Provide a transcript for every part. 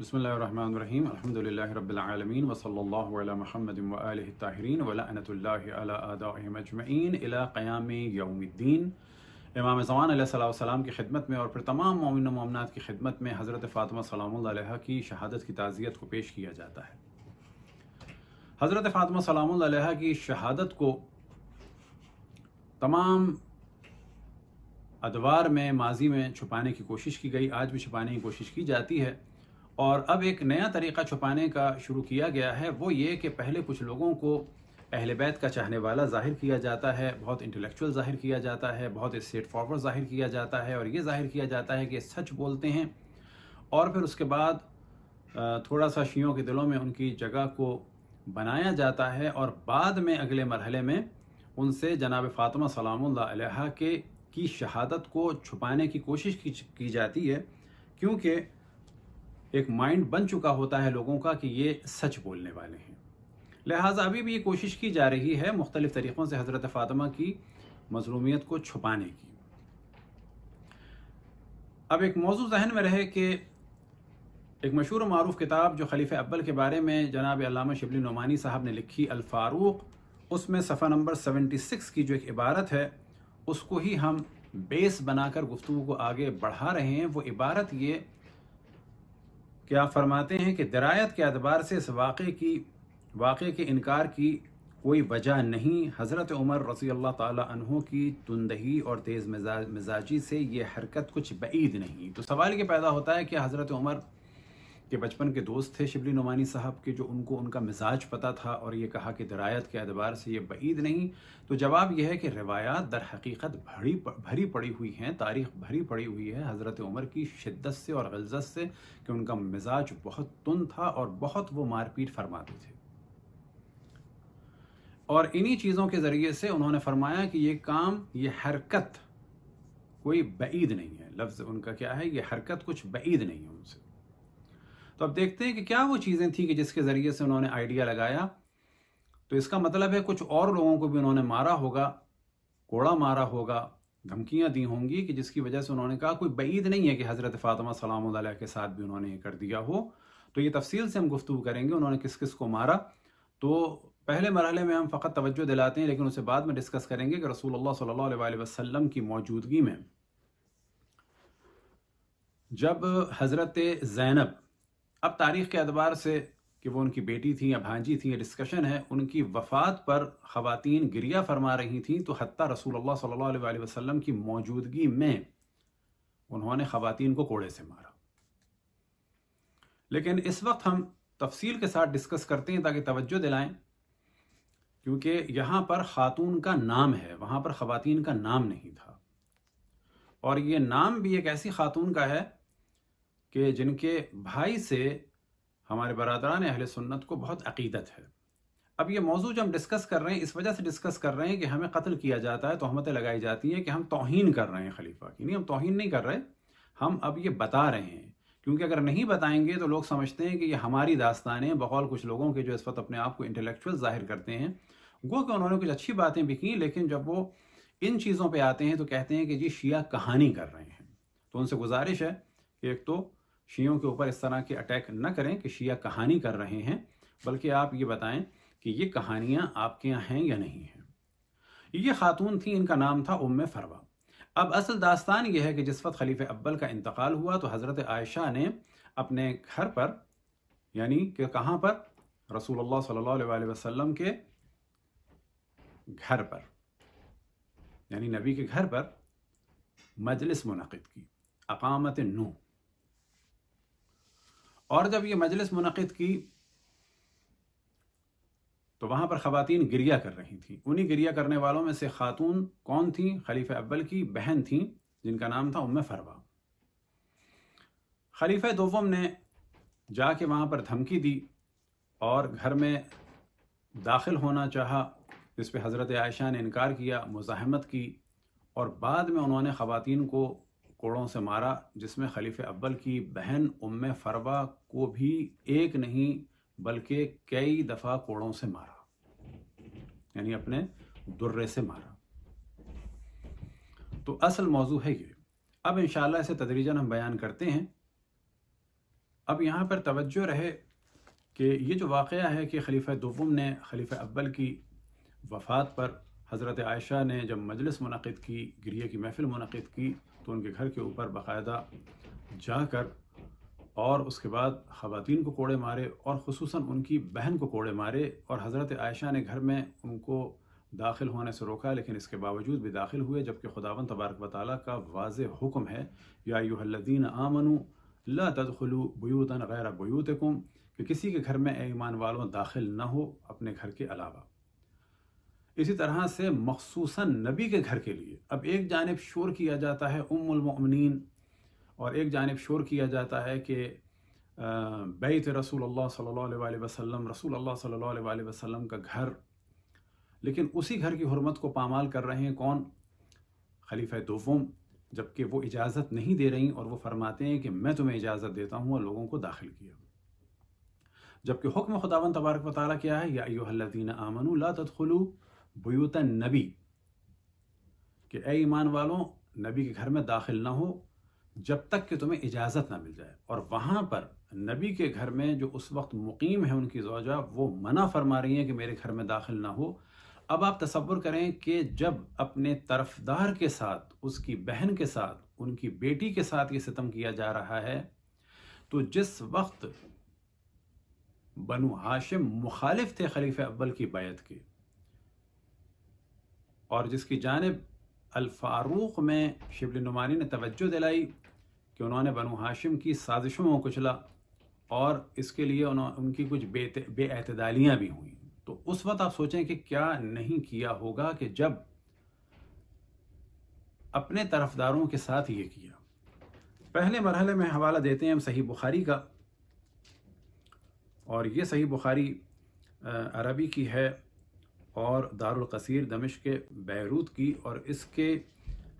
بسم اللہ الرحمن الحمد اللہ رب محمد و آلہ اللہ ولعنت محمد علی آدائہم اجمعین الی قیام یوم الدین امام زمان علیہ السلام کی خدمت میں اور پھر تمام مومن و مومنات کی خدمت میں حضرت فاطمہ صلی اللہ علیہ کی شہادت کی تعزیت کو پیش کیا جاتا ہے حضرت فاطمہ سلام علیہ کی شہادت کو تمام ادوار میں ماضی میں چھپانے کی کوشش کی گئی آج بھی چھپانے کی کوشش کی جاتی ہے اور اب ایک نیا طریقہ چھپانے کا شروع کیا گیا ہے وہ یہ کہ پہلے کچھ لوگوں کو اہل بیت کا چاہنے والا ظاہر کیا جاتا ہے بہت انٹلیکچول ظاہر کیا جاتا ہے بہت اسٹیٹ فارورڈ ظاہر کیا جاتا ہے اور یہ ظاہر کیا جاتا ہے کہ سچ بولتے ہیں اور پھر اس کے بعد تھوڑا سا شیعوں کے دلوں میں ان کی جگہ کو بنایا جاتا ہے اور بعد میں اگلے مرحلے میں ان سے جناب فاطمہ سلام اللہ علیہ کے کی شہادت کو چھپانے کی کوشش کی جاتی ہے کیونکہ ایک مائنڈ بن چکا ہوتا ہے لوگوں کا کہ یہ سچ بولنے والے ہیں لہٰذا ابھی بھی یہ کوشش کی جا رہی ہے مختلف طریقوں سے حضرت فاطمہ کی مظلومیت کو چھپانے کی اب ایک موضوع ذہن میں رہے کہ ایک مشہور و معروف کتاب جو خلیف ابل کے بارے میں جناب علامہ شبلی نعمانی صاحب نے لکھی الفاروق اس میں صفحہ نمبر سیونٹی سکس کی جو ایک عبارت ہے اس کو ہی ہم بیس بنا کر گفتگو کو آگے بڑھا رہے ہیں وہ عبارت یہ کیا فرماتے ہیں کہ درایت کے اعتبار سے اس واقعے کی واقعے کے انکار کی کوئی وجہ نہیں حضرت عمر رضی اللہ تعالیٰ عنہ کی تندہی اور تیز مزاجی سے یہ حرکت کچھ بعید نہیں تو سوال یہ پیدا ہوتا ہے کہ حضرت عمر بچپن کے دوست تھے شبلی نعمانی صاحب کے جو ان کو ان کا مزاج پتا تھا اور یہ کہا کہ درایت کے اعتبار سے یہ بعید نہیں تو جواب یہ ہے کہ روایات در حقیقت بھری پڑی ہوئی ہیں تاریخ بھری پڑی ہوئی ہے حضرت عمر کی شدت سے اور غلزت سے کہ ان کا مزاج بہت تن تھا اور بہت وہ مار پیٹ فرماتے تھے اور انہی چیزوں کے ذریعے سے انہوں نے فرمایا کہ یہ کام یہ حرکت کوئی بعید نہیں ہے لفظ ان کا کیا ہے یہ حرکت کچھ بعید نہیں ہے ان سے تو اب دیکھتے ہیں کہ کیا وہ چیزیں تھیں کہ جس کے ذریعے سے انہوں نے آئیڈیا لگایا تو اس کا مطلب ہے کچھ اور لوگوں کو بھی انہوں نے مارا ہوگا کوڑا مارا ہوگا دھمکیاں دی ہوں گی کہ جس کی وجہ سے انہوں نے کہا کوئی بعید نہیں ہے کہ حضرت فاطمہ سلام اللہ کے ساتھ بھی انہوں نے یہ کر دیا ہو تو یہ تفصیل سے ہم گفتگو کریں گے انہوں نے کس کس کو مارا تو پہلے مرحلے میں ہم فقط توجہ دلاتے ہیں لیکن اسے بعد میں ڈسکس کریں گے کہ رسول اللہ صلی اللہ علیہ وسلم کی موجودگی میں جب حضرت زینب اب تاریخ کے اعتبار سے کہ وہ ان کی بیٹی تھیں یا بھانجی تھیں یا ڈسکشن ہے ان کی وفات پر خواتین گریہ فرما رہی تھیں تو حتیٰ رسول اللہ صلی اللہ علیہ وسلم کی موجودگی میں انہوں نے خواتین کو کوڑے سے مارا لیکن اس وقت ہم تفصیل کے ساتھ ڈسکس کرتے ہیں تاکہ توجہ دلائیں کیونکہ یہاں پر خاتون کا نام ہے وہاں پر خواتین کا نام نہیں تھا اور یہ نام بھی ایک ایسی خاتون کا ہے کہ جن کے بھائی سے ہمارے برادران اہل سنت کو بہت عقیدت ہے اب یہ موضوع جو ہم ڈسکس کر رہے ہیں اس وجہ سے ڈسکس کر رہے ہیں کہ ہمیں قتل کیا جاتا ہے تہمتیں لگائی جاتی ہیں کہ ہم توہین کر رہے ہیں خلیفہ کی نہیں ہم توہین نہیں کر رہے ہم اب یہ بتا رہے ہیں کیونکہ اگر نہیں بتائیں گے تو لوگ سمجھتے ہیں کہ یہ ہماری داستانیں بقول کچھ لوگوں کے جو اس وقت اپنے آپ کو انٹلیکچوئل ظاہر کرتے ہیں گو کہ انہوں نے کچھ اچھی باتیں بھی کی لیکن جب وہ ان چیزوں پہ آتے ہیں تو کہتے ہیں کہ جی شیعہ کہانی کر رہے ہیں تو ان سے گزارش ہے کہ ایک تو شیعوں کے اوپر اس طرح کے اٹیک نہ کریں کہ شیعہ کہانی کر رہے ہیں بلکہ آپ یہ بتائیں کہ یہ کہانیاں آپ کے یہاں ہیں یا نہیں ہیں یہ خاتون تھیں ان کا نام تھا ام فروا اب اصل داستان یہ ہے کہ جس وقت خلیف ابل کا انتقال ہوا تو حضرت عائشہ نے اپنے گھر پر یعنی کہ کہاں پر رسول اللہ صلی اللہ علیہ وسلم کے گھر پر یعنی نبی کے گھر پر مجلس منعقد کی اقامت نو اور جب یہ مجلس منعقد کی تو وہاں پر خواتین گریا کر رہی تھیں انہی گریا کرنے والوں میں سے خاتون کون تھیں خلیفہ اول کی بہن تھیں جن کا نام تھا ام فروا خلیفہ دوم نے جا کے وہاں پر دھمکی دی اور گھر میں داخل ہونا چاہا جس پہ حضرت عائشہ نے انکار کیا مزاحمت کی اور بعد میں انہوں نے خواتین کو کوڑوں سے مارا جس میں خلیف اول کی بہن ام فروا کو بھی ایک نہیں بلکہ کئی دفعہ کوڑوں سے مارا یعنی اپنے درے سے مارا تو اصل موضوع ہے یہ اب انشاءاللہ اسے تدریجاً ہم بیان کرتے ہیں اب یہاں پر توجہ رہے کہ یہ جو واقعہ ہے کہ خلیفہ دوم نے خلیفہ اول کی وفات پر حضرت عائشہ نے جب مجلس منعقد کی گریہ کی محفل منعقد کی تو ان کے گھر کے اوپر باقاعدہ جا کر اور اس کے بعد خواتین کو کوڑے مارے اور خصوصاً ان کی بہن کو کوڑے مارے اور حضرت عائشہ نے گھر میں ان کو داخل ہونے سے روکا لیکن اس کے باوجود بھی داخل ہوئے جبکہ خداون تبارک و تعالیٰ کا واضح حکم ہے یا یو الدین آمنو لا تدخلو بیوتن غیر بیوتکم کہ کسی کے گھر میں ایمان والوں داخل نہ ہو اپنے گھر کے علاوہ اسی طرح سے مخصوصا نبی کے گھر کے لیے اب ایک جانب شور کیا جاتا ہے ام المؤمنین اور ایک جانب شور کیا جاتا ہے کہ بیت رسول اللہ صلی اللہ علیہ وسلم رسول اللہ صلی اللہ علیہ وسلم کا گھر لیکن اسی گھر کی حرمت کو پامال کر رہے ہیں کون خلیفہ دوم جبکہ وہ اجازت نہیں دے رہی اور وہ فرماتے ہیں کہ میں تمہیں اجازت دیتا ہوں اور لوگوں کو داخل کیا جبکہ حکم خداون تبارک و تعالیٰ کیا ہے یا ایوہ اللہ آمنوا لا تدخلوا بیوت نبی کہ اے ایمان والوں نبی کے گھر میں داخل نہ ہو جب تک کہ تمہیں اجازت نہ مل جائے اور وہاں پر نبی کے گھر میں جو اس وقت مقیم ہے ان کی زوجہ وہ منع فرما رہی ہیں کہ میرے گھر میں داخل نہ ہو اب آپ تصور کریں کہ جب اپنے طرفدار کے ساتھ اس کی بہن کے ساتھ ان کی بیٹی کے ساتھ یہ ستم کیا جا رہا ہے تو جس وقت بنو حاشم مخالف تھے خلیفہ اول کی بیعت کے اور جس کی جانب الفاروق میں شبل نمانی نے توجہ دلائی کہ انہوں نے بنو حاشم کی سازشوں میں کچلا اور اس کے لیے انہوں ان کی کچھ بے اعتدالیاں بھی ہوئیں تو اس وقت آپ سوچیں کہ کیا نہیں کیا ہوگا کہ جب اپنے طرف داروں کے ساتھ یہ کیا پہلے مرحلے میں حوالہ دیتے ہیں ہم صحیح بخاری کا اور یہ صحیح بخاری عربی کی ہے اور دارالقصیر دمشق کے بیروت کی اور اس کے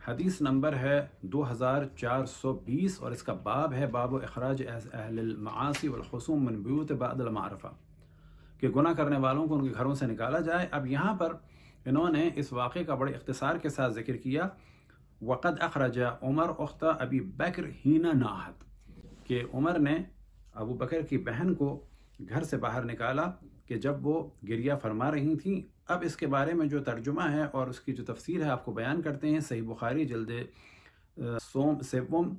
حدیث نمبر ہے دو ہزار چار سو بیس اور اس کا باب ہے باب و اخراج اہل المعاصی والخصوم من بیوت بعد المعرفہ کہ گناہ کرنے والوں کو ان کے گھروں سے نکالا جائے اب یہاں پر انہوں نے اس واقعے کا بڑے اختصار کے ساتھ ذکر کیا وقد اخراجہ عمر اختہ ابی بکر ہینا ناحت کہ عمر نے ابو بکر کی بہن کو گھر سے باہر نکالا کہ جب وہ گریہ فرما رہی تھیں اب اس کے بارے میں جو ترجمہ ہے اور اس کی جو تفسیر ہے آپ کو بیان کرتے ہیں صحیح بخاری جلد سوم سیوم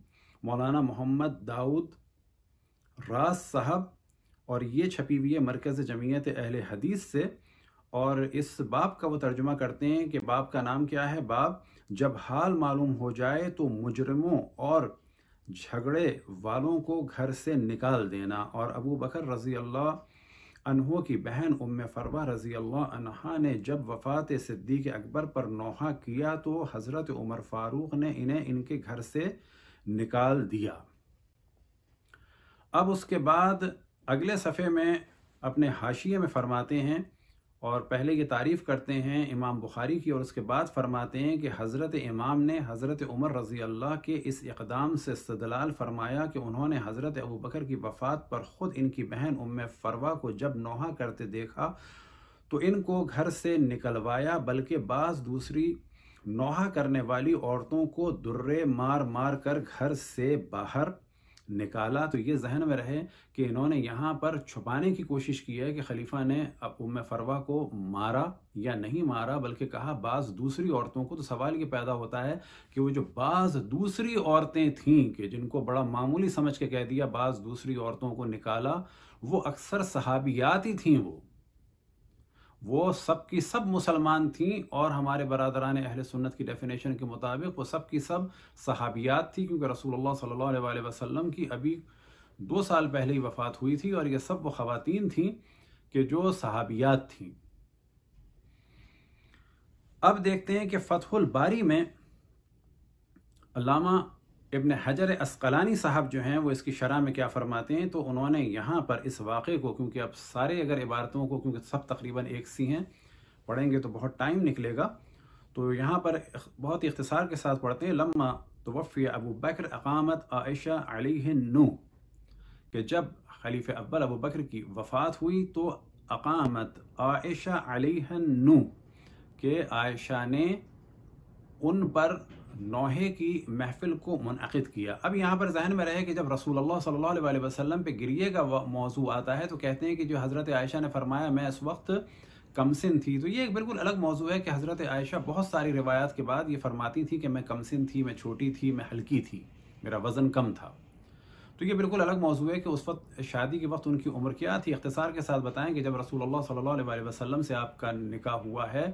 مولانا محمد داؤد راز صاحب اور یہ چھپی ہوئی ہے مرکز جمعیت اہل حدیث سے اور اس باپ کا وہ ترجمہ کرتے ہیں کہ باپ کا نام کیا ہے باپ جب حال معلوم ہو جائے تو مجرموں اور جھگڑے والوں کو گھر سے نکال دینا اور ابو بکر رضی اللہ انہو کی بہن ام فروہ رضی اللہ عنہ نے جب وفات صدیق اکبر پر نوحہ کیا تو حضرت عمر فاروق نے انہیں ان کے گھر سے نکال دیا اب اس کے بعد اگلے صفحے میں اپنے حاشیے میں فرماتے ہیں اور پہلے یہ تعریف کرتے ہیں امام بخاری کی اور اس کے بعد فرماتے ہیں کہ حضرت امام نے حضرت عمر رضی اللہ کے اس اقدام سے استدلال فرمایا کہ انہوں نے حضرت ابو بکر کی وفات پر خود ان کی بہن ام فروا کو جب نوحا کرتے دیکھا تو ان کو گھر سے نکلوایا بلکہ بعض دوسری نوحہ کرنے والی عورتوں کو درے مار مار کر گھر سے باہر نکالا تو یہ ذہن میں رہے کہ انہوں نے یہاں پر چھپانے کی کوشش کی ہے کہ خلیفہ نے اب ام فروا کو مارا یا نہیں مارا بلکہ کہا بعض دوسری عورتوں کو تو سوال یہ پیدا ہوتا ہے کہ وہ جو بعض دوسری عورتیں تھیں کہ جن کو بڑا معمولی سمجھ کے کہہ دیا بعض دوسری عورتوں کو نکالا وہ اکثر صحابیاتی تھیں وہ وہ سب کی سب مسلمان تھیں اور ہمارے برادران اہل سنت کی ڈیفینیشن کے مطابق وہ سب کی سب صحابیات تھی کیونکہ رسول اللہ صلی اللہ علیہ وسلم کی ابھی دو سال پہلے ہی وفات ہوئی تھی اور یہ سب وہ خواتین تھیں کہ جو صحابیات تھیں اب دیکھتے ہیں کہ فتح الباری میں علامہ ابن حجر اسقلانی صاحب جو ہیں وہ اس کی شرح میں کیا فرماتے ہیں تو انہوں نے یہاں پر اس واقعے کو کیونکہ اب سارے اگر عبارتوں کو کیونکہ سب تقریباً ایک سی ہیں پڑھیں گے تو بہت ٹائم نکلے گا تو یہاں پر بہت اختصار کے ساتھ پڑھتے ہیں لما تو ابو بکر اقامت عائشہ علیہ نو کہ جب خلیف اول ابو بکر کی وفات ہوئی تو اقامت عائشہ علیہ نو کہ عائشہ نے ان پر نوحے کی محفل کو منعقد کیا اب یہاں پر ذہن میں رہے کہ جب رسول اللہ صلی اللہ علیہ وسلم پہ گریے کا موضوع آتا ہے تو کہتے ہیں کہ جو حضرت عائشہ نے فرمایا میں اس وقت کمسن تھی تو یہ ایک بالکل الگ موضوع ہے کہ حضرت عائشہ بہت ساری روایات کے بعد یہ فرماتی تھی کہ میں کمسن تھی میں چھوٹی تھی میں ہلکی تھی میرا وزن کم تھا تو یہ بالکل الگ موضوع ہے کہ اس وقت شادی کے وقت ان کی عمر کیا تھی اختصار کے ساتھ بتائیں کہ جب رسول اللہ صلی اللہ علیہ وسلم سے آپ کا نکاح ہوا ہے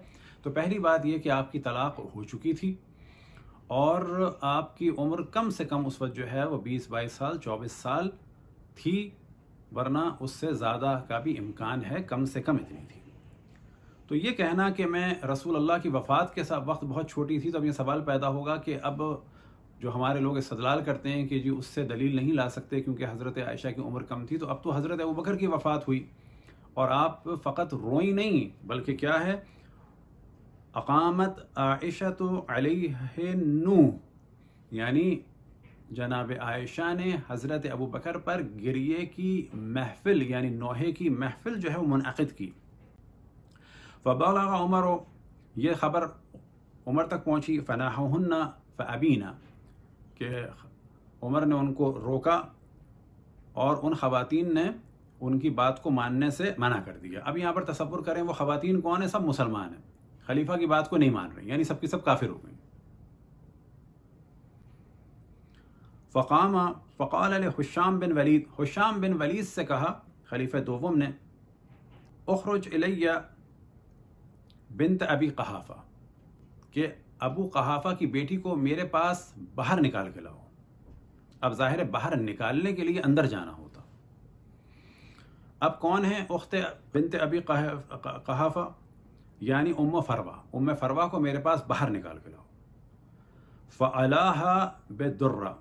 تو پہلی بات یہ کہ آپ کی طلاق ہو چکی تھی اور آپ کی عمر کم سے کم اس وقت جو ہے وہ بیس بائیس سال چوبیس سال تھی ورنہ اس سے زیادہ کا بھی امکان ہے کم سے کم اتنی تھی تو یہ کہنا کہ میں رسول اللہ کی وفات کے ساتھ وقت بہت چھوٹی تھی تو اب یہ سوال پیدا ہوگا کہ اب جو ہمارے لوگ استدلال کرتے ہیں کہ جی اس سے دلیل نہیں لا سکتے کیونکہ حضرت عائشہ کی عمر کم تھی تو اب تو حضرت ابوبکر کی وفات ہوئی اور آپ فقط روئی نہیں بلکہ کیا ہے اقامت عائشہ تو نو یعنی جناب عائشہ نے حضرت ابو بکر پر گریے کی محفل یعنی نوحے کی محفل جو ہے وہ منعقد کی فبلغ عمر یہ خبر عمر تک پہنچی فنا فابینا کہ عمر نے ان کو روکا اور ان خواتین نے ان کی بات کو ماننے سے منع کر دیا اب یہاں پر تصور کریں وہ خواتین کون ہیں سب مسلمان ہیں خلیفہ کی بات کو نہیں مان رہے یعنی سب کی سب کافر ہو گئے فقام فقال علیہ حشام بن ولید حشام بن ولید سے کہا خلیفہ دوم نے اخرج الیہ بنت ابی قحافہ کہ ابو قحافہ کی بیٹی کو میرے پاس باہر نکال کے لاؤ اب ظاہر باہر نکالنے کے لیے اندر جانا ہوتا اب کون ہیں اخت بنت ابی قحافہ یعنی ام فروا ام فروا کو میرے پاس باہر نکال کے لاؤ فلاح بے درہ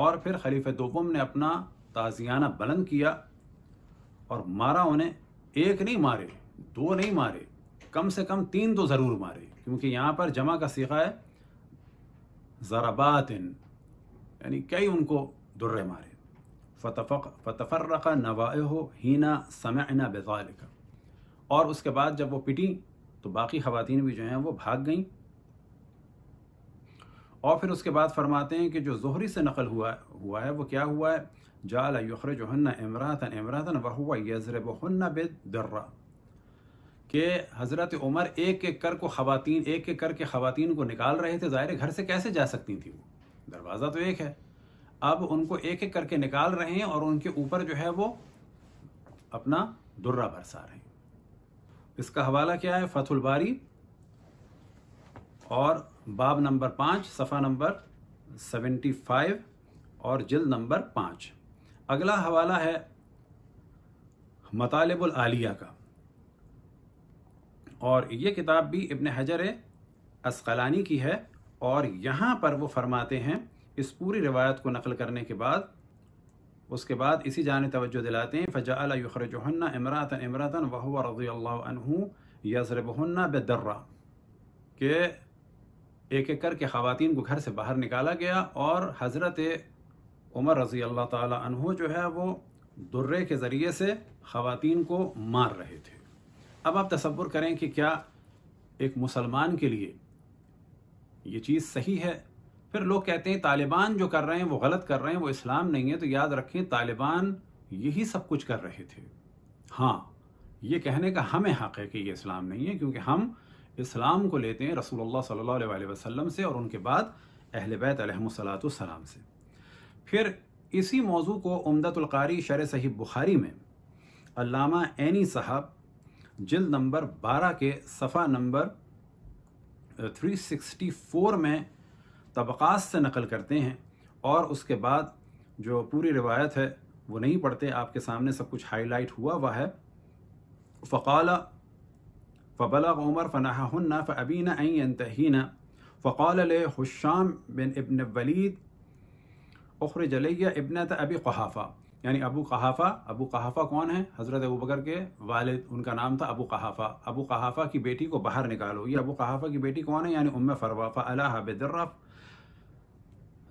اور پھر خلیفہ دوم نے اپنا تازیانہ بلند کیا اور مارا انہیں ایک نہیں مارے دو نہیں مارے کم سے کم تین تو ضرور مارے کیونکہ یہاں پر جمع کا ہے ضربات یعنی کئی ان کو درے مارے فتفق فتفرق نوائے ہو ہینہ سمعینہ اور اس کے بعد جب وہ پٹی تو باقی خواتین بھی جو ہیں وہ بھاگ گئیں اور پھر اس کے بعد فرماتے ہیں کہ جو زہری سے نقل ہوا ہوا ہے وہ کیا ہوا ہے جال یخر امراتن امراۃََََََََََ وہو بہن بے درا کہ حضرت عمر ایک ایک کر کو خواتین ایک ایک کر کے خواتین کو نکال رہے تھے ظاہر گھر سے کیسے جا سکتی تھی وہ دروازہ تو ایک ہے اب ان کو ایک ایک کر کے نکال رہے ہیں اور ان کے اوپر جو ہے وہ اپنا درہ برسا رہے ہیں اس کا حوالہ کیا ہے فتح الباری اور باب نمبر پانچ صفحہ نمبر سیونٹی فائیو اور جلد نمبر پانچ اگلا حوالہ ہے مطالب العالیہ کا اور یہ کتاب بھی ابن حجر اسقلانی کی ہے اور یہاں پر وہ فرماتے ہیں اس پوری روایت کو نقل کرنے کے بعد اس کے بعد اسی جانے توجہ دلاتے ہیں فجا علیہ یخرجنّ عمرات عمراتَََََََََََ وََ رضی اللہ عنہ يسر بھنّا بد ایک کہ ايک كر خواتین کو گھر سے باہر نکالا گیا اور حضرت عمر رضی اللہ تعالی عنہ جو ہے وہ درے کے ذریعے سے خواتین کو مار رہے تھے اب آپ تصور کریں کہ کیا ایک مسلمان کے لیے یہ چیز صحیح ہے پھر لوگ کہتے ہیں طالبان جو کر رہے ہیں وہ غلط کر رہے ہیں وہ اسلام نہیں ہے تو یاد رکھیں طالبان یہی سب کچھ کر رہے تھے ہاں یہ کہنے کا ہمیں حق ہے کہ یہ اسلام نہیں ہے کیونکہ ہم اسلام کو لیتے ہیں رسول اللہ صلی اللہ علیہ وسلم سے اور ان کے بعد اہل بیت علیہ السلام سے پھر اسی موضوع کو امدت القاری شر صحیح بخاری میں علامہ عینی صاحب جلد نمبر بارہ کے صفحہ نمبر 364 میں طبقات سے نقل کرتے ہیں اور اس کے بعد جو پوری روایت ہے وہ نہیں پڑھتے آپ کے سامنے سب کچھ ہائی لائٹ ہوا ہوا ہے فقال فبلغ عمر فنح ہنف ابین این فقال فقالل حشام بن ابن ولید اخر جلیہ ابن ابی قحافہ یعنی ابو قحافہ ابو قحافہ کون ہے حضرت ابو بکر کے والد ان کا نام تھا ابو قحافہ ابو قحافہ کی بیٹی کو باہر نکالو یہ ابو قحافہ کی بیٹی کون ہے یعنی ام فروافہ الحبد بدرف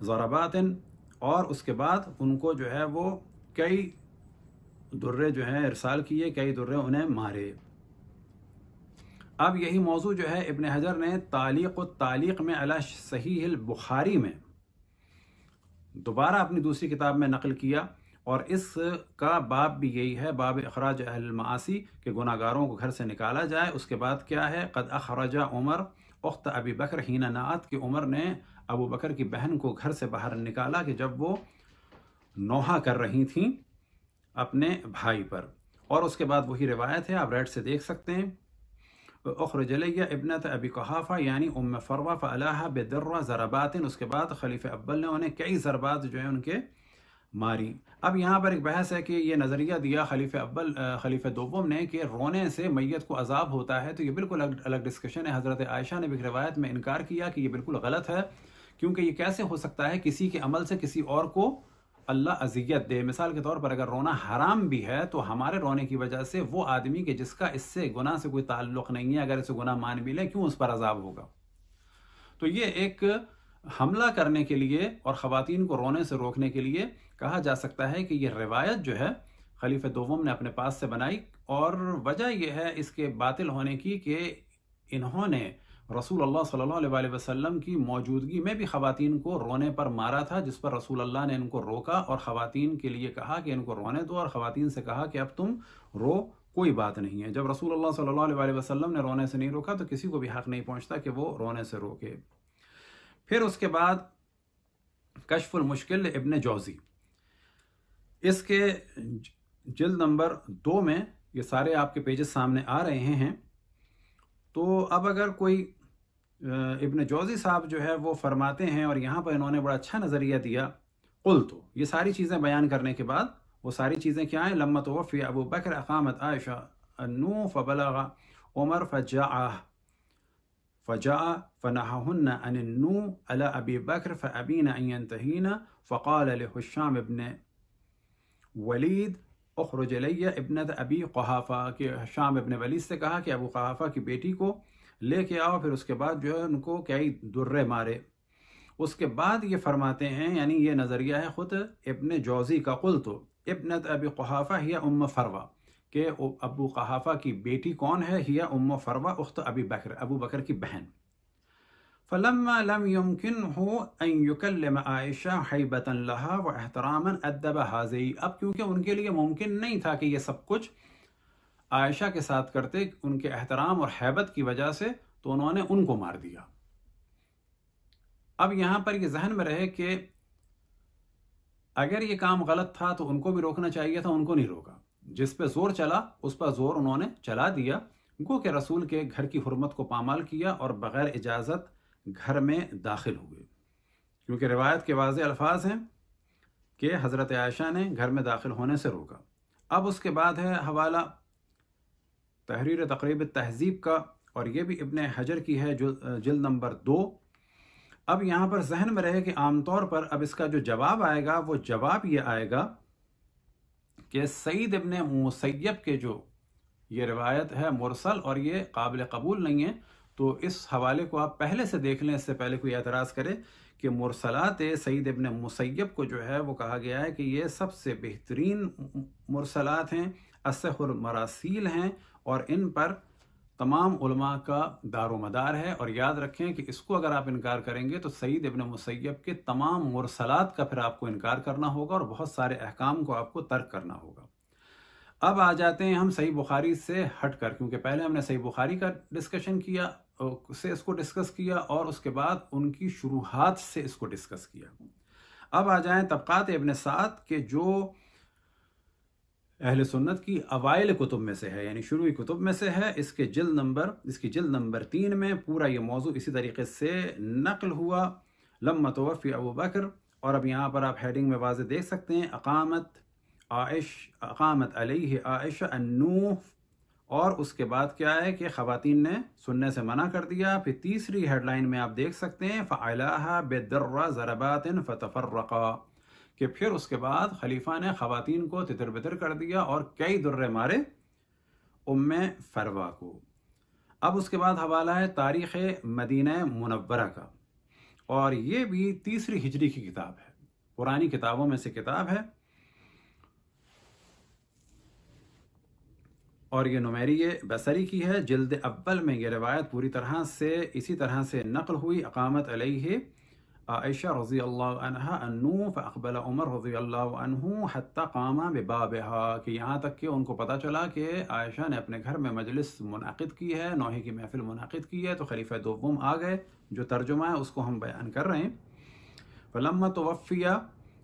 ضربات اور اس کے بعد ان کو جو ہے وہ کئی درے جو ہیں ارسال کیے کئی درے انہیں مارے اب یہی موضوع جو ہے ابن حجر نے تعلیق و تعلیق میں علی صحیح البخاری میں دوبارہ اپنی دوسری کتاب میں نقل کیا اور اس کا باب بھی یہی ہے باب اخراج اہل المعاصی کہ گناہ گاروں کو گھر سے نکالا جائے اس کے بعد کیا ہے قد اخراجہ عمر اخت ابی بکر ہینہ نعت کہ عمر نے ابو بکر کی بہن کو گھر سے باہر نکالا کہ جب وہ نوحا کر رہی تھیں اپنے بھائی پر اور اس کے بعد وہی روایت ہے آپ ریڈ سے دیکھ سکتے ہیں اخرجلیہ ابنت ابی قحافہ یعنی ام فرواف اللہ بدرہ ضربات اس کے بعد خلیف ابل نے انہیں کئی ضربات جو ہیں ان کے ماری اب یہاں پر ایک بحث ہے کہ یہ نظریہ دیا خلیف ابل خلیف دوبم نے کہ رونے سے میت کو عذاب ہوتا ہے تو یہ بالکل الگ ڈسکشن ہے حضرت عائشہ نے بھی روایت میں انکار کیا کہ یہ بالکل غلط ہے کیونکہ یہ کیسے ہو سکتا ہے کسی کے عمل سے کسی اور کو اللہ اذیت دے مثال کے طور پر اگر رونا حرام بھی ہے تو ہمارے رونے کی وجہ سے وہ آدمی کہ جس کا اس سے گناہ سے کوئی تعلق نہیں ہے اگر اسے گناہ مان بھی لے کیوں اس پر عذاب ہوگا تو یہ ایک حملہ کرنے کے لیے اور خواتین کو رونے سے روکنے کے لیے کہا جا سکتا ہے کہ یہ روایت جو ہے خلیف دوم نے اپنے پاس سے بنائی اور وجہ یہ ہے اس کے باطل ہونے کی کہ انہوں نے رسول اللہ صلی اللہ علیہ وسلم کی موجودگی میں بھی خواتین کو رونے پر مارا تھا جس پر رسول اللہ نے ان کو روکا اور خواتین کے لیے کہا کہ ان کو رونے دو اور خواتین سے کہا کہ اب تم رو کوئی بات نہیں ہے جب رسول اللہ صلی اللہ علیہ وسلم نے رونے سے نہیں روکا تو کسی کو بھی حق نہیں پہنچتا کہ وہ رونے سے روکے پھر اس کے بعد کشف المشکل ابن جوزی اس کے جلد نمبر دو میں یہ سارے آپ کے پیجز سامنے آ رہے ہیں تو اب اگر کوئی ابن جوزی صاحب جو ہے وہ فرماتے ہیں اور یہاں پر انہوں نے بڑا اچھا نظریہ دیا قل تو یہ ساری چیزیں بیان کرنے کے بعد وہ ساری چیزیں کیا ہیں لمت وفی ابو بکر اقامت عائشہ نو فبلغ عمر فج ان النو علی ابی بکر فابین ان تحین فقال لحشام ابن ولید اخرج اخرجلیہ ابنت ابی قحافہ کہ شام ابن ولید سے کہا کہ ابو قحافہ کی بیٹی کو لے کے آؤ پھر اس کے بعد جو ہے ان کو کیا ہی درے مارے اس کے بعد یہ فرماتے ہیں یعنی یہ نظریہ ہے خود ابن جوزی کا قل تو ابن ابی قحافہ ہی ام فروا کہ ابو قحافہ کی بیٹی کون ہے ہی ام فروا اخت ابی بکر ابو بکر کی بہن فلم یمکن ہو ان یکلم عائشہ حیبتا لها واحتراما ادب حاضری اب کیونکہ ان کے لیے ممکن نہیں تھا کہ یہ سب کچھ عائشہ کے ساتھ کرتے ان کے احترام اور حیبت کی وجہ سے تو انہوں نے ان کو مار دیا اب یہاں پر یہ ذہن میں رہے کہ اگر یہ کام غلط تھا تو ان کو بھی روکنا چاہیے تھا ان کو نہیں روکا جس پہ زور چلا اس پر زور انہوں نے چلا دیا گو کہ رسول کے گھر کی حرمت کو پامال کیا اور بغیر اجازت گھر میں داخل ہوئے کیونکہ روایت کے واضح الفاظ ہیں کہ حضرت عائشہ نے گھر میں داخل ہونے سے روکا اب اس کے بعد ہے حوالہ تحریر تقریب تہذیب کا اور یہ بھی ابن حجر کی ہے جو جلد نمبر دو اب یہاں پر ذہن میں رہے کہ عام طور پر اب اس کا جو جواب آئے گا وہ جواب یہ آئے گا کہ سعید ابن مسیب کے جو یہ روایت ہے مرسل اور یہ قابل قبول نہیں ہے تو اس حوالے کو آپ پہلے سے دیکھ لیں اس سے پہلے کوئی اعتراض کرے کہ مرسلات سعید ابن مسیب کو جو ہے وہ کہا گیا ہے کہ یہ سب سے بہترین مرسلات ہیں اسح المراسیل ہیں اور ان پر تمام علماء کا دار و مدار ہے اور یاد رکھیں کہ اس کو اگر آپ انکار کریں گے تو سعید ابن مسیب کے تمام مرسلات کا پھر آپ کو انکار کرنا ہوگا اور بہت سارے احکام کو آپ کو ترک کرنا ہوگا اب آ جاتے ہیں ہم صحیح بخاری سے ہٹ کر کیونکہ پہلے ہم نے صحیح بخاری کا ڈسکشن کیا سے اس کو ڈسکس کیا اور اس کے بعد ان کی شروحات سے اس کو ڈسکس کیا اب آ جائیں طبقات ابن سعد کے جو اہل سنت کی اوائل کتب میں سے ہے یعنی شروعی کتب میں سے ہے اس کے جلد نمبر اس کی جلد نمبر تین میں پورا یہ موضوع اسی طریقے سے نقل ہوا لمۃ توفی ابو بکر اور اب یہاں پر آپ ہیڈنگ میں واضح دیکھ سکتے ہیں اقامت عائش اقامت علیہ عائشہ انوح اور اس کے بعد کیا ہے کہ خواتین نے سننے سے منع کر دیا پھر تیسری ہیڈ لائن میں آپ دیکھ سکتے ہیں فعلاحہ بے درہ ضربات فتفرقہ کہ پھر اس کے بعد خلیفہ نے خواتین کو تتر بتر کر دیا اور کئی درے مارے ام فروا کو اب اس کے بعد حوالہ ہے تاریخ مدینہ منورہ کا اور یہ بھی تیسری ہجری کی کتاب ہے پرانی کتابوں میں سے کتاب ہے اور یہ نمیری بصری کی ہے جلد اول میں یہ روایت پوری طرح سے اسی طرح سے نقل ہوئی اقامت علیہ عائشة رضي الله عنها أنه فأقبل عمر رضي الله عنه حتى قام ببابها کہ یہاں تک کہ ان کو پتہ چلا کہ عائشہ نے اپنے گھر میں مجلس منعقد کی ہے نوحی کی محفل منعقد کی ہے تو خلیفہ دوم آگئے جو ترجمہ ہے اس کو ہم بیان کر رہے ہیں فلما توفیا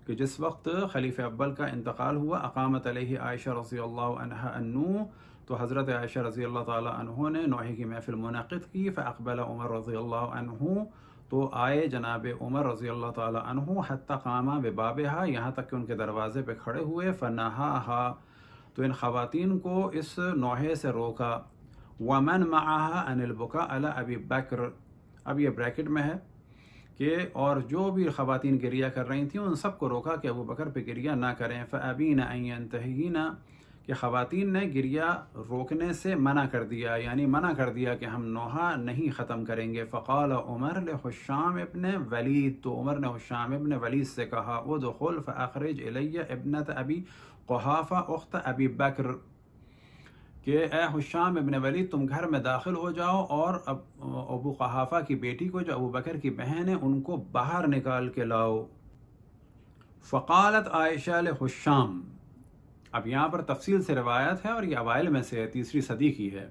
کہ جس وقت خلیفہ اول کا انتقال ہوا اقامت علیہ عائشہ رضی اللہ عنہ انو تو حضرت عائشہ رضی اللہ تعالی عنہ نے نوحی کی محفل منعقد کی فاقبل عمر رضی اللہ عنہ تو آئے جناب عمر رضی اللہ تعالیٰ عنہ حتقامہ قامہ بابہا یہاں تک کہ ان کے دروازے پہ کھڑے ہوئے فنہا تو ان خواتین کو اس نوحے سے روکا وَمَنْ مَعَهَا ان البا عَلَىٰ ابی بکر اب یہ بریکٹ میں ہے کہ اور جو بھی خواتین گریہ کر رہی تھیں ان سب کو روکا کہ ابو بکر پہ گریہ نہ کریں فَأَبِينَ أَن يَنْتَهِينَ کہ خواتین نے گریہ روکنے سے منع کر دیا یعنی منع کر دیا کہ ہم نوحا نہیں ختم کریں گے فقال عمر لحشام ابن ولید تو عمر نے حشام ابن ولید سے کہا او فاخرج خلف اخرج ابنت ابی قحافہ اخت ابی بکر کہ اے حشام ابن ولید تم گھر میں داخل ہو جاؤ اور ابو قحافہ کی بیٹی کو جو ابو بکر کی بہن ہے ان کو باہر نکال کے لاؤ فقالت عائشہ لحشام اب یہاں پر تفصیل سے روایت ہے اور یہ اوائل میں سے تیسری صدی کی ہے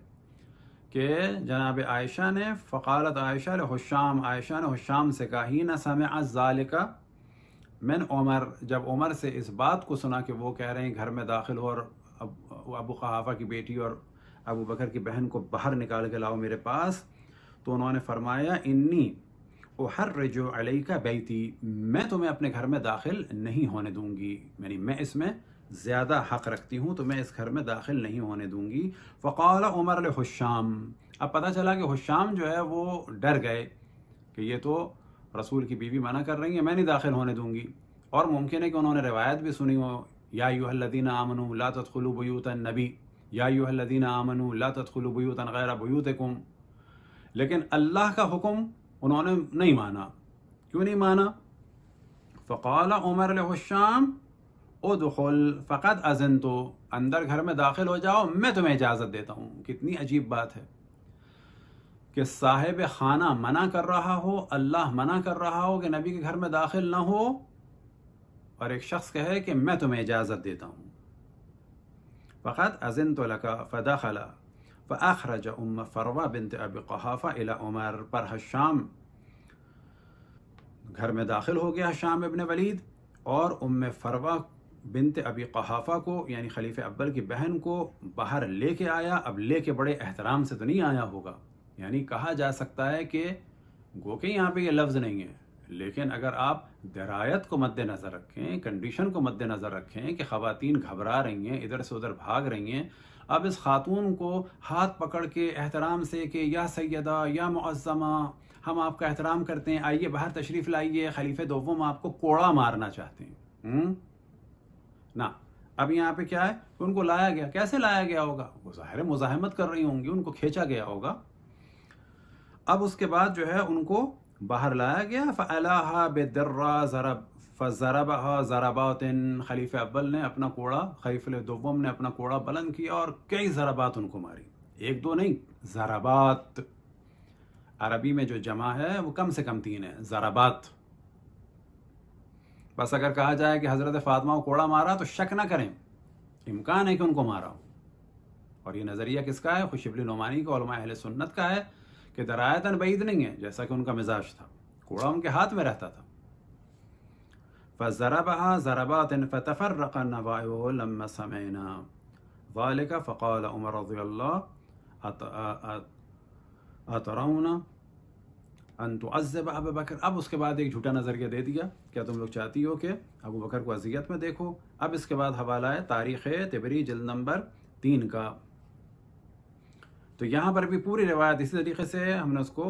کہ جناب عائشہ نے فقالت عائشہ حشام عائشہ نے حشام سے کہا ہی نہ سمع ذالکہ من عمر جب عمر سے اس بات کو سنا کہ وہ کہہ رہے ہیں گھر میں داخل ہو اور ابو قحافہ کی بیٹی اور ابو بکر کی بہن کو باہر نکال کے لاؤ میرے پاس تو انہوں نے فرمایا انی وہ ہر رجو علی میں تمہیں اپنے گھر میں داخل نہیں ہونے دوں گی یعنی میں اس میں زیادہ حق رکھتی ہوں تو میں اس گھر میں داخل نہیں ہونے دوں گی فقال عمر الحشام اب پتہ چلا کہ حشام جو ہے وہ ڈر گئے کہ یہ تو رسول کی بیوی منع کر رہی ہیں میں نہیں داخل ہونے دوں گی اور ممکن ہے کہ انہوں نے روایت بھی سنی ہو یا یو الدین آمن تدخلوا بیوتا نبی یا یو الدین آمن لا تدخلوا بیوتا غیر بیوتکم لیکن اللہ کا حکم انہوں نے نہیں مانا کیوں نہیں مانا فقال عمر لحشام ادخل فقط اذن تو اندر گھر میں داخل ہو جاؤ میں تمہیں اجازت دیتا ہوں کتنی عجیب بات ہے کہ صاحب خانہ منع کر رہا ہو اللہ منع کر رہا ہو کہ نبی کے گھر میں داخل نہ ہو اور ایک شخص کہے کہ میں تمہیں اجازت دیتا ہوں فقط اذن تو لکا فداخلا فاخرج ام فروہ بنت ابی قحافہ الی عمر پر حشام گھر میں داخل ہو گیا شام ابن ولید اور ام فروا بنت ابی قحافہ کو یعنی خلیفہ اول کی بہن کو باہر لے کے آیا اب لے کے بڑے احترام سے تو نہیں آیا ہوگا یعنی کہا جا سکتا ہے کہ گو کہ یہاں پہ یہ لفظ نہیں ہے لیکن اگر آپ درایت کو مد نظر رکھیں کنڈیشن کو مد نظر رکھیں کہ خواتین گھبرا رہی ہیں ادھر سے ادھر بھاگ رہی ہیں اب اس خاتون کو ہاتھ پکڑ کے احترام سے کہ یا سیدہ یا معظمہ ہم آپ کا احترام کرتے ہیں آئیے باہر تشریف لائیے خلیفہ میں آپ کو کوڑا مارنا چاہتے ہیں نا اب یہاں پہ کیا ہے ان کو لایا گیا کیسے لایا گیا ہوگا وہ ظاہر ہے مزاحمت کر رہی ہوں گی ان کو کھینچا گیا ہوگا اب اس کے بعد جو ہے ان کو باہر لایا گیا فعل بے درا ذرا فرابح خلیف ابل نے اپنا کوڑا خلیف دبم نے اپنا کوڑا بلند کیا اور کئی ضربات ان کو ماری ایک دو نہیں ضربات عربی میں جو جمع ہے وہ کم سے کم تین ہے ضربات بس اگر کہا جائے کہ حضرت فاطمہ کو کوڑا مارا تو شک نہ کریں امکان ہے کہ ان کو مارا ہو اور یہ نظریہ کس کا ہے خوشب نعمانی کا علماء اہل سنت کا ہے کہ درایتاً بعید نہیں ہے جیسا کہ ان کا مزاج تھا کوڑا ان کے ہاتھ میں رہتا تھا فَزَرَبَهَا زَرَبَاتٍ فَتَفَرَّقَ النَّبَائِهُ لَمَّا سَمَيْنَا ذَلِكَ فَقَالَ عُمَرَ رضی اللہ اَتْرَوْنَا ان ابو بکر اب اس کے بعد ایک جھوٹا نظریہ دے دیا کیا تم لوگ چاہتی ہو کہ ابو بکر کو اذیت میں دیکھو اب اس کے بعد حوالہ ہے تاریخ تبری جلد نمبر تین کا تو یہاں پر بھی پوری روایت اسی طریقے سے ہم نے اس کو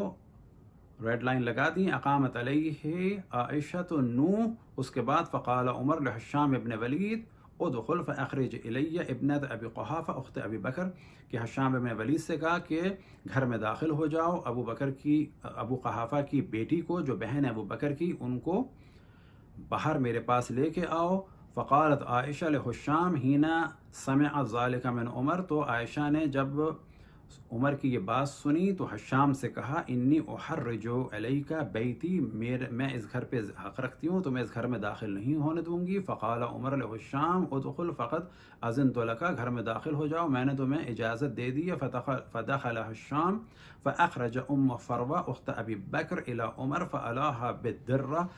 ریڈ لائن لگا دی اقامت علیہ عائشہ آئشت نو اس کے بعد فقال عمر لحشام ابن ولید ادخل فاخرج الی ابنت ابی قحافہ اخت ابی بکر کہ حشام ولید سے کہا کہ گھر میں داخل ہو جاؤ ابو بکر کی ابو قحافہ کی بیٹی کو جو بہن ہے ابو بکر کی ان کو باہر میرے پاس لے کے آؤ فقالت عائشہ لحشام ہینا سمع ذالک من عمر تو عائشہ نے جب عمر کی یہ بات سنی تو حشام سے کہا انی احرجو جو علی کا بیتی میرے میں اس گھر پہ حق رکھتی ہوں تو میں اس گھر میں داخل نہیں ہونے دوں گی فقال عمر عمر ادخل فقط ازن تو لکا گھر میں داخل ہو جاؤ میں نے تمہیں اجازت دے دی فدخل حشام الحش شام ام فروہ اخت ابی بکر الی عمر فعلاها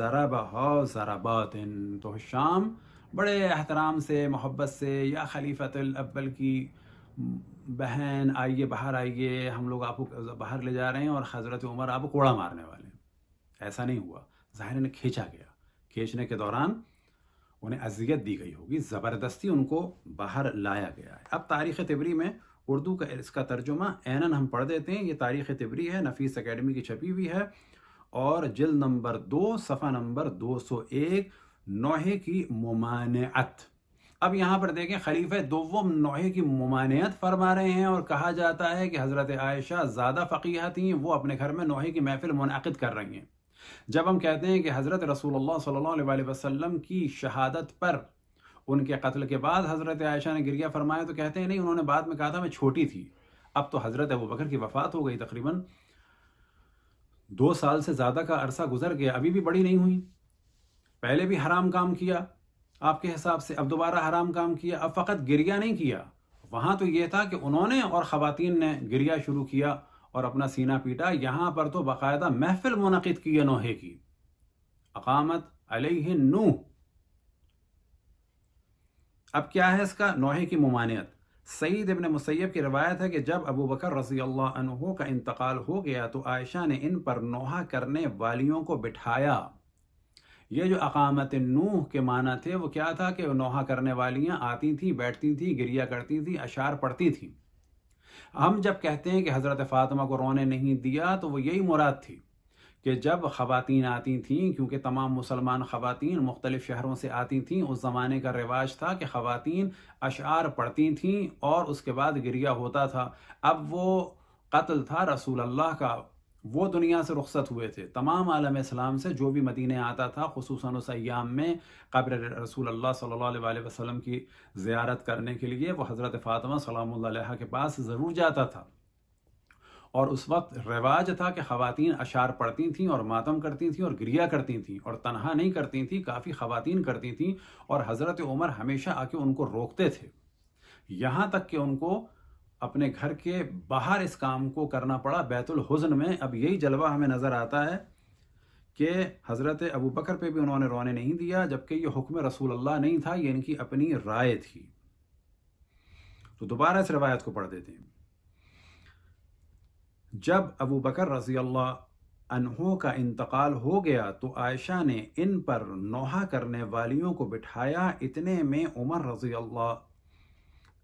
فرب ہو ضربات تو حشام بڑے احترام سے محبت سے یا خلیفت الابل کی بہن آئیے باہر آئیے ہم لوگ آپ کو باہر لے جا رہے ہیں اور حضرت عمر آپ کو کوڑا مارنے والے ہیں ایسا نہیں ہوا ظاہر نے کھینچا گیا کھینچنے کے دوران انہیں اذیت دی گئی ہوگی زبردستی ان کو باہر لایا گیا ہے اب تاریخ طبری میں اردو کا اس کا ترجمہ اینن ہم پڑھ دیتے ہیں یہ تاریخ طبری ہے نفیس اکیڈمی کی چھپی ہوئی ہے اور جلد نمبر دو صفحہ نمبر دو سو ایک نوحے کی ممانعت اب یہاں پر دیکھیں خلیفہ دوم نوحے کی ممانعت فرما رہے ہیں اور کہا جاتا ہے کہ حضرت عائشہ زیادہ فقیہ تھی وہ اپنے گھر میں نوحے کی محفل منعقد کر رہی ہیں جب ہم کہتے ہیں کہ حضرت رسول اللہ صلی اللہ علیہ وسلم کی شہادت پر ان کے قتل کے بعد حضرت عائشہ نے گریہ فرمایا تو کہتے ہیں نہیں انہوں نے بعد میں کہا تھا میں چھوٹی تھی اب تو حضرت ابو بکر کی وفات ہو گئی تقریباً دو سال سے زیادہ کا عرصہ گزر گیا ابھی بھی بڑی نہیں ہوئی پہلے بھی حرام کام کیا آپ کے حساب سے اب دوبارہ حرام کام کیا اب فقط گریا نہیں کیا وہاں تو یہ تھا کہ انہوں نے اور خواتین نے گریا شروع کیا اور اپنا سینہ پیٹا یہاں پر تو باقاعدہ محفل منعقد کی نوحے کی اقامت علیہ نو اب کیا ہے اس کا نوحے کی ممانعت سعید ابن مسیب کی روایت ہے کہ جب ابو بکر رضی اللہ عنہ کا انتقال ہو گیا تو عائشہ نے ان پر نوحہ کرنے والیوں کو بٹھایا یہ جو اقامت نوح کے معنی تھے وہ کیا تھا کہ نوحہ کرنے والیاں آتی تھیں بیٹھتی تھیں گریا کرتی تھیں اشعار پڑھتی تھیں ہم جب کہتے ہیں کہ حضرت فاطمہ کو رونے نہیں دیا تو وہ یہی مراد تھی کہ جب خواتین آتی تھیں کیونکہ تمام مسلمان خواتین مختلف شہروں سے آتی تھیں اس زمانے کا رواج تھا کہ خواتین اشعار پڑھتی تھیں اور اس کے بعد گریہ ہوتا تھا اب وہ قتل تھا رسول اللہ کا وہ دنیا سے رخصت ہوئے تھے تمام عالم اسلام سے جو بھی مدینہ آتا تھا خصوصاً اس ایام میں قبر رسول اللہ صلی اللہ علیہ وسلم کی زیارت کرنے کے لیے وہ حضرت فاطمہ سلام اللہ علیہ کے پاس ضرور جاتا تھا اور اس وقت رواج تھا کہ خواتین اشعار پڑھتی تھیں اور ماتم کرتی تھیں اور گریہ کرتی تھیں اور تنہا نہیں کرتی تھیں کافی خواتین کرتی تھیں اور حضرت عمر ہمیشہ آ کے ان کو روکتے تھے یہاں تک کہ ان کو اپنے گھر کے باہر اس کام کو کرنا پڑا بیت الحزن میں اب یہی جلوہ ہمیں نظر آتا ہے کہ حضرت ابو بکر پہ بھی انہوں نے رونے نہیں دیا جبکہ یہ حکم رسول اللہ نہیں تھا یہ ان کی اپنی رائے تھی تو دوبارہ اس روایت کو پڑھ دیتے ہیں جب ابو بکر رضی اللہ انہوں کا انتقال ہو گیا تو عائشہ نے ان پر نوحہ کرنے والیوں کو بٹھایا اتنے میں عمر رضی اللہ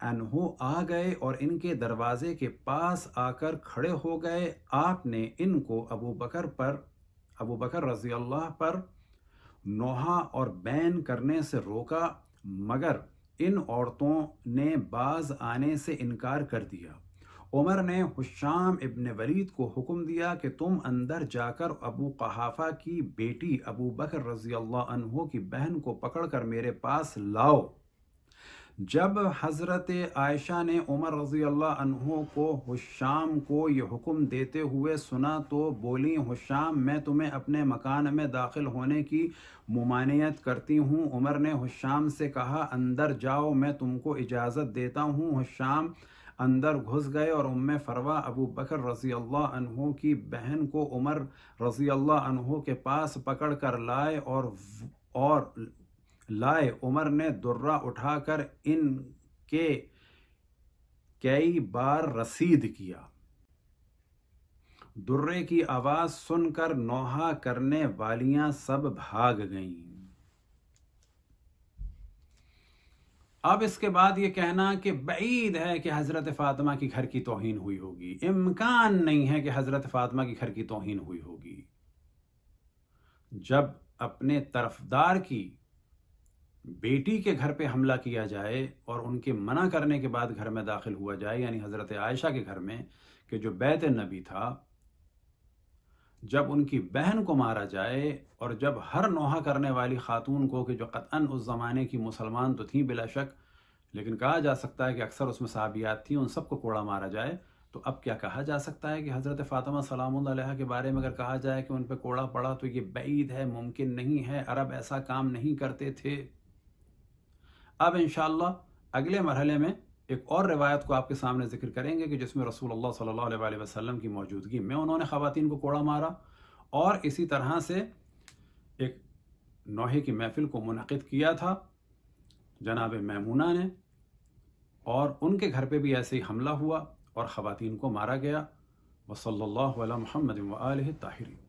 انہو آ گئے اور ان کے دروازے کے پاس آ کر کھڑے ہو گئے آپ نے ان کو ابو بکر پر ابو بکر رضی اللہ پر نوحا اور بین کرنے سے روکا مگر ان عورتوں نے بعض آنے سے انکار کر دیا عمر نے حشام ابن ولید کو حکم دیا کہ تم اندر جا کر ابو قحافہ کی بیٹی ابو بکر رضی اللہ عنہ کی بہن کو پکڑ کر میرے پاس لاؤ جب حضرت عائشہ نے عمر رضی اللہ عنہ کو حشام کو یہ حکم دیتے ہوئے سنا تو بولی حشام میں تمہیں اپنے مکان میں داخل ہونے کی ممانعت کرتی ہوں عمر نے حشام سے کہا اندر جاؤ میں تم کو اجازت دیتا ہوں حشام اندر گھس گئے اور ام فروہ ابو بکر رضی اللہ عنہ کی بہن کو عمر رضی اللہ عنہ کے پاس پکڑ کر لائے اور اور لائے عمر نے درہ اٹھا کر ان کے کئی بار رسید کیا درے کی آواز سن کر نوحہ کرنے والیاں سب بھاگ گئیں اب اس کے بعد یہ کہنا کہ بعید ہے کہ حضرت فاطمہ کی گھر کی توہین ہوئی ہوگی امکان نہیں ہے کہ حضرت فاطمہ کی گھر کی توہین ہوئی ہوگی جب اپنے طرفدار کی بیٹی کے گھر پہ حملہ کیا جائے اور ان کے منع کرنے کے بعد گھر میں داخل ہوا جائے یعنی حضرت عائشہ کے گھر میں کہ جو بیت نبی تھا جب ان کی بہن کو مارا جائے اور جب ہر نوحہ کرنے والی خاتون کو کہ جو قطعاً اس زمانے کی مسلمان تو تھیں بلا شک لیکن کہا جا سکتا ہے کہ اکثر اس میں صحابیات تھیں ان سب کو کوڑا مارا جائے تو اب کیا کہا جا سکتا ہے کہ حضرت فاطمہ سلام اللہ علیہ کے بارے میں اگر کہا جائے کہ ان پہ کوڑا پڑا تو یہ بعید ہے ممکن نہیں ہے عرب ایسا کام نہیں کرتے تھے اب انشاءاللہ اگلے مرحلے میں ایک اور روایت کو آپ کے سامنے ذکر کریں گے کہ جس میں رسول اللہ صلی اللہ علیہ وسلم کی موجودگی میں انہوں نے خواتین کو کوڑا مارا اور اسی طرح سے ایک نوحے کی محفل کو منعقد کیا تھا جناب میمونہ نے اور ان کے گھر پہ بھی ایسے ہی حملہ ہوا اور خواتین کو مارا گیا وصلی اللہ علیہ محمد الاہر